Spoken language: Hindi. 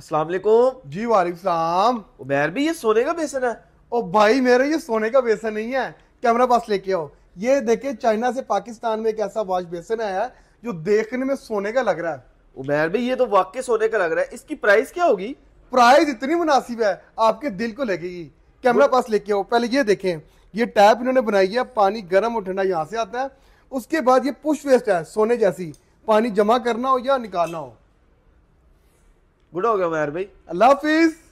अस्सलाम वालेकुम जी वालेकुम सलाम उमर भी ये सोने का बेसन है ओ भाई मेरे ये सोने का बेसन नहीं है कैमरा पास लेके आओ ये देखे चाइना से पाकिस्तान में एक ऐसा वॉश बेसन आया जो देखने में सोने का लग रहा है उमेर भाई ये तो वाकई सोने का लग रहा है इसकी प्राइस क्या होगी प्राइस इतनी मुनासिब है आपके दिल को लगेगी कैमरा पास लेके आओ पहले ये देखें ये टैप इन्होंने बनाई है पानी गर्म और ठंडा यहाँ से आता है उसके बाद ये पुश वेस्ट है सोने जैसी पानी जमा करना हो या निकालना हो गुड हो गया मैं यार भाई अल्लाह हाफिज़